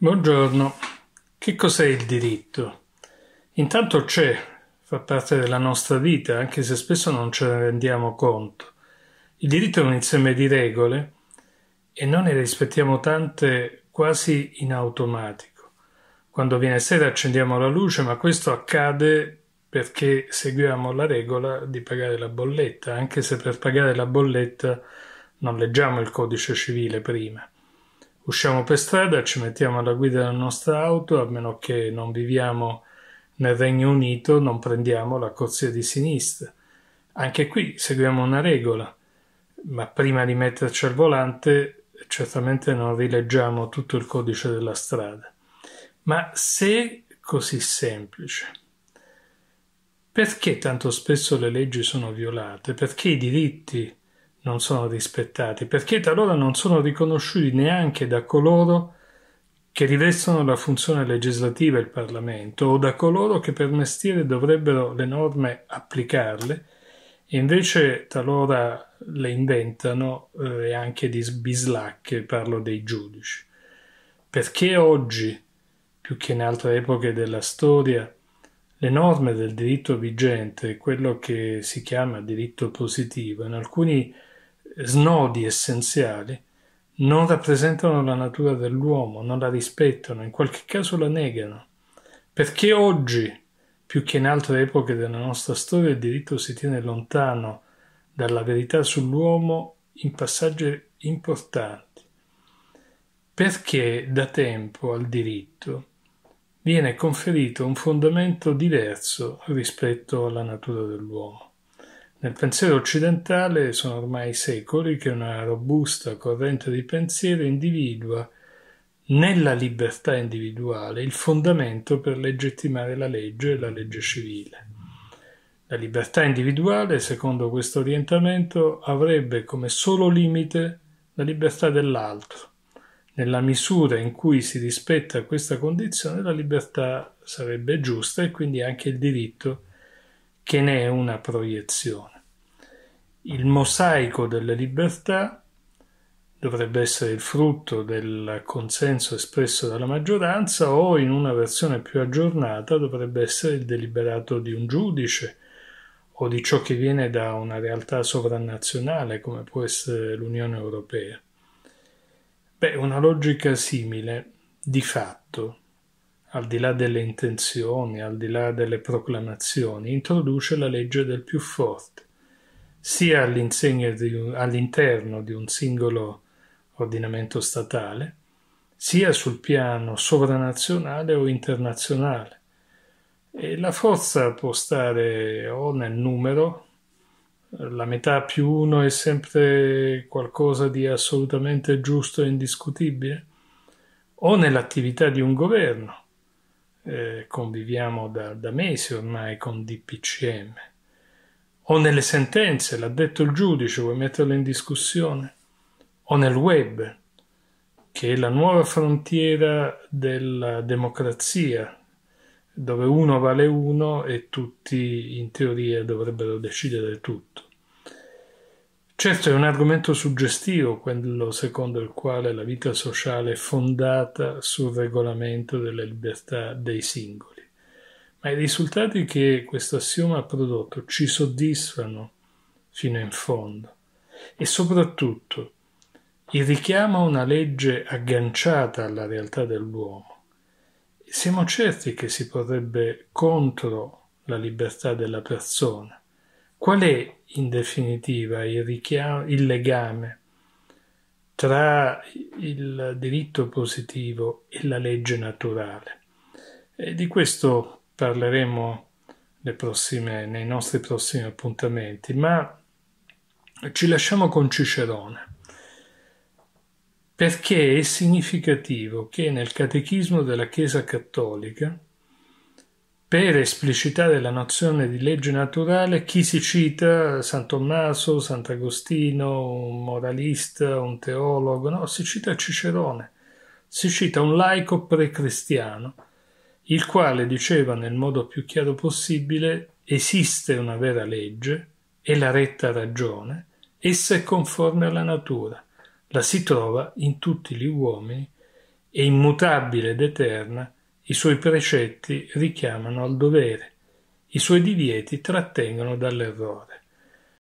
Buongiorno. Che cos'è il diritto? Intanto c'è, fa parte della nostra vita, anche se spesso non ce ne rendiamo conto. Il diritto è un insieme di regole e noi ne rispettiamo tante quasi in automatico. Quando viene sera accendiamo la luce, ma questo accade perché seguiamo la regola di pagare la bolletta, anche se per pagare la bolletta non leggiamo il codice civile prima usciamo per strada, ci mettiamo alla guida della nostra auto, a meno che non viviamo nel Regno Unito, non prendiamo la corsia di sinistra. Anche qui seguiamo una regola, ma prima di metterci al volante certamente non rileggiamo tutto il codice della strada. Ma se così semplice, perché tanto spesso le leggi sono violate? Perché i diritti non sono rispettati, perché talora non sono riconosciuti neanche da coloro che rivestono la funzione legislativa e il Parlamento o da coloro che per mestiere dovrebbero le norme applicarle e invece talora le inventano eh, e eh, anche di sbislacche, parlo dei giudici. Perché oggi, più che in altre epoche della storia, le norme del diritto vigente, quello che si chiama diritto positivo, in alcuni snodi essenziali non rappresentano la natura dell'uomo, non la rispettano, in qualche caso la negano. Perché oggi, più che in altre epoche della nostra storia, il diritto si tiene lontano dalla verità sull'uomo in passaggi importanti? Perché da tempo al diritto viene conferito un fondamento diverso rispetto alla natura dell'uomo. Nel pensiero occidentale sono ormai secoli che una robusta corrente di pensiero individua nella libertà individuale il fondamento per legittimare la legge e la legge civile. La libertà individuale, secondo questo orientamento, avrebbe come solo limite la libertà dell'altro. Nella misura in cui si rispetta questa condizione, la libertà sarebbe giusta e quindi anche il diritto che ne è una proiezione. Il mosaico delle libertà dovrebbe essere il frutto del consenso espresso dalla maggioranza o in una versione più aggiornata dovrebbe essere il deliberato di un giudice o di ciò che viene da una realtà sovranazionale come può essere l'Unione Europea. Beh, una logica simile, di fatto, al di là delle intenzioni, al di là delle proclamazioni, introduce la legge del più forte, sia di, all'interno di un singolo ordinamento statale, sia sul piano sovranazionale o internazionale. E la forza può stare o nel numero, la metà più uno è sempre qualcosa di assolutamente giusto e indiscutibile, o nell'attività di un governo, eh, conviviamo da, da mesi ormai con DPCM. O nelle sentenze, l'ha detto il giudice, vuoi metterlo in discussione? O nel web, che è la nuova frontiera della democrazia, dove uno vale uno e tutti in teoria dovrebbero decidere tutto. Certo è un argomento suggestivo quello secondo il quale la vita sociale è fondata sul regolamento delle libertà dei singoli, ma i risultati che questo assioma ha prodotto ci soddisfano fino in fondo e soprattutto il richiamo a una legge agganciata alla realtà dell'uomo. Siamo certi che si porrebbe contro la libertà della persona Qual è in definitiva il, richiamo, il legame tra il diritto positivo e la legge naturale? E di questo parleremo prossime, nei nostri prossimi appuntamenti, ma ci lasciamo con Cicerone perché è significativo che nel Catechismo della Chiesa Cattolica per esplicitare la nozione di legge naturale, chi si cita? San Tommaso, Sant'Agostino, un moralista, un teologo? No, si cita Cicerone, si cita un laico precristiano, il quale diceva nel modo più chiaro possibile esiste una vera legge, è la retta ragione, essa è conforme alla natura, la si trova in tutti gli uomini, è immutabile ed eterna, i suoi precetti richiamano al dovere, i suoi divieti trattengono dall'errore.